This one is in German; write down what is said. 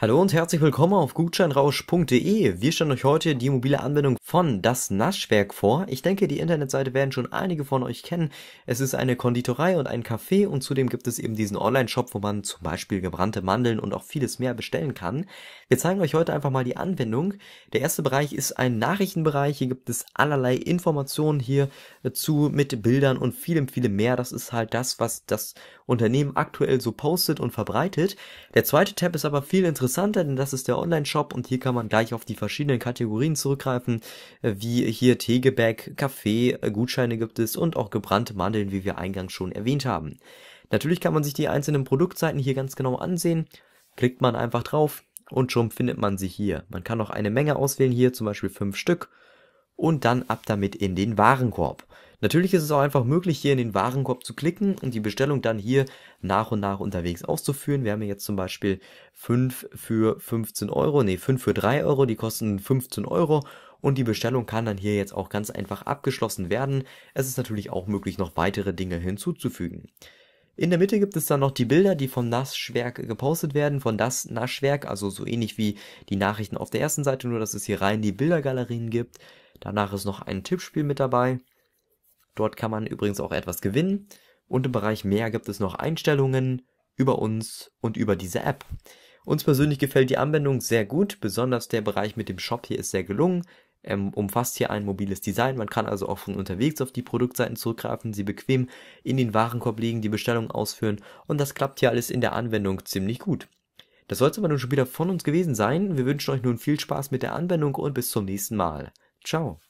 Hallo und herzlich willkommen auf gutscheinrausch.de. Wir stellen euch heute die mobile Anwendung von Das Naschwerk vor. Ich denke, die Internetseite werden schon einige von euch kennen. Es ist eine Konditorei und ein Café und zudem gibt es eben diesen Online-Shop, wo man zum Beispiel gebrannte Mandeln und auch vieles mehr bestellen kann. Wir zeigen euch heute einfach mal die Anwendung. Der erste Bereich ist ein Nachrichtenbereich. Hier gibt es allerlei Informationen hier äh, zu mit Bildern und vielem, vielem mehr. Das ist halt das, was das Unternehmen aktuell so postet und verbreitet. Der zweite Tab ist aber viel interessanter interessanter, denn das ist der Online-Shop und hier kann man gleich auf die verschiedenen Kategorien zurückgreifen, äh, wie hier Teegebäck, Kaffee, äh, Gutscheine gibt es und auch gebrannte Mandeln, wie wir eingangs schon erwähnt haben. Natürlich kann man sich die einzelnen Produktseiten hier ganz genau ansehen. Klickt man einfach drauf und schon findet man sie hier. Man kann auch eine Menge auswählen hier, zum Beispiel fünf Stück und dann ab damit in den Warenkorb. Natürlich ist es auch einfach möglich, hier in den Warenkorb zu klicken und die Bestellung dann hier nach und nach unterwegs auszuführen. Wir haben jetzt zum Beispiel 5 für 15 Euro, nee, 5 für 3 Euro, die kosten 15 Euro und die Bestellung kann dann hier jetzt auch ganz einfach abgeschlossen werden. Es ist natürlich auch möglich, noch weitere Dinge hinzuzufügen. In der Mitte gibt es dann noch die Bilder, die vom Naschwerk gepostet werden, von das Naschwerk, also so ähnlich wie die Nachrichten auf der ersten Seite, nur dass es hier rein die Bildergalerien gibt. Danach ist noch ein Tippspiel mit dabei. Dort kann man übrigens auch etwas gewinnen. Und im Bereich mehr gibt es noch Einstellungen über uns und über diese App. Uns persönlich gefällt die Anwendung sehr gut, besonders der Bereich mit dem Shop hier ist sehr gelungen, ähm, umfasst hier ein mobiles Design, man kann also auch von unterwegs auf die Produktseiten zurückgreifen, sie bequem in den Warenkorb legen, die Bestellung ausführen und das klappt hier alles in der Anwendung ziemlich gut. Das soll es aber nun schon wieder von uns gewesen sein, wir wünschen euch nun viel Spaß mit der Anwendung und bis zum nächsten Mal. Ciao.